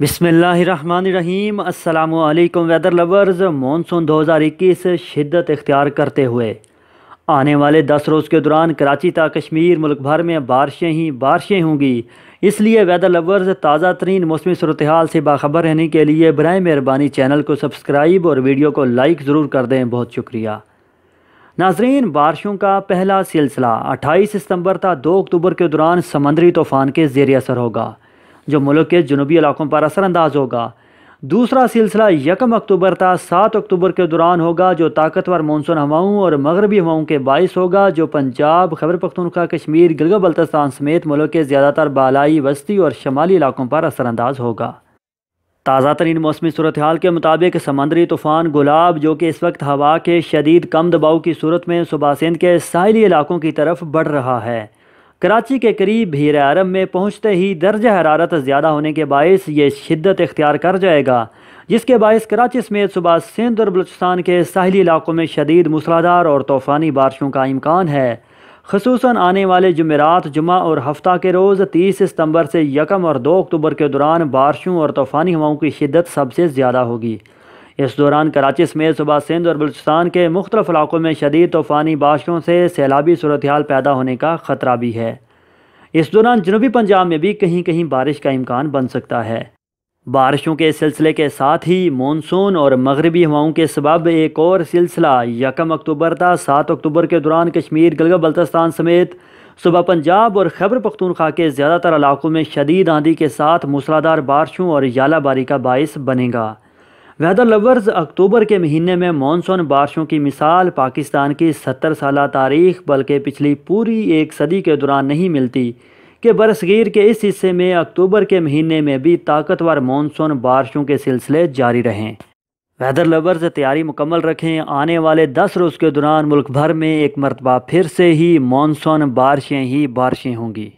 بسم اللہ الرحمن الرحیم السلام علیکم ویدر لورز مونسون دوہزار اکیس شدت اختیار کرتے ہوئے آنے والے دس روز کے دوران کراچی تا کشمیر ملک بھر میں بارشیں ہی بارشیں ہوں گی اس لیے ویدر لورز تازہ ترین موسمی صورتحال سے باخبر رہنے کے لیے برائے مہربانی چینل کو سبسکرائب اور ویڈیو کو لائک ضرور کر دیں بہت شکریہ ناظرین بارشوں کا پہلا سلسلہ اٹھائیس ستمبر تا دو اکتوبر کے دوران سمندری طوفان کے زیر اثر ہوگا جو ملک کے جنوبی علاقوں پر اثر انداز ہوگا دوسرا سلسلہ یکم اکتوبر تا سات اکتوبر کے دوران ہوگا جو طاقتور مونسون ہواؤں اور مغربی ہواؤں کے باعث ہوگا جو پنجاب خبر پختونخوا کشمیر گلگا بلتستان سمیت ملک کے زیادہ تر بالائی وسطی اور شمالی علاقوں پر اثر انداز ہوگا تازہ ترین موسمی صورتحال کے مطابق سمندری طوفان گلاب جو کہ اس وقت ہوا کے شدید کم دباؤ کی صورت میں صبح سندھ کے ساحلی علاقوں کی طرف بڑھ رہا ہے کراچی کے قریب ہیر عرب میں پہنچتے ہی درجہ حرارت زیادہ ہونے کے باعث یہ شدت اختیار کر جائے گا جس کے باعث کراچی سمیت صبح سندھ اور بلوچستان کے ساحلی علاقوں میں شدید مسلادار اور طوفانی بارشوں کا امکان ہے خصوصاً آنے والے جمعرات جمعہ اور ہفتہ کے روز تیس ستمبر سے یکم اور دو اکتوبر کے دوران بارشوں اور طوفانی ہواؤں کی شدت سب سے زیادہ ہوگی اس دوران کراچی سمیت صبح سندھ اور بلوچستان کے مختلف علاقوں میں شدید طوفانی بارشوں سے سیلابی صورتحال پیدا ہونے کا خطرہ بھی ہے اس دوران جنوبی پنجاب میں بھی کہیں کہیں بارش کا امکان بن سکتا ہے بارشوں کے سلسلے کے ساتھ ہی مونسون اور مغربی ہواؤں کے سبب ایک اور سلسلہ یکم اکتوبر تا سات اکتوبر کے دوران کشمیر گلگت بلتستان سمیت صبح پنجاب اور خیبر پختونخوا کے زیادہ تر علاقوں میں شدید آندھی کے ساتھ موسلادار بارشوں اور یالہ باری کا باعث بنے گا ویدر لورز اکتوبر کے مہینے میں مانسون بارشوں کی مثال پاکستان کی ستر سالہ تاریخ بلکہ پچھلی پوری ایک صدی کے دوران نہیں ملتی کہ برسگیر کے اس حصے میں اکتوبر کے مہینے میں بھی طاقتور مونسون بارشوں کے سلسلے جاری رہیں ویدر لورز تیاری مکمل رکھیں آنے والے دس روز کے دوران ملک بھر میں ایک مرتبہ پھر سے ہی مانسون بارشیں ہی بارشیں ہوں گی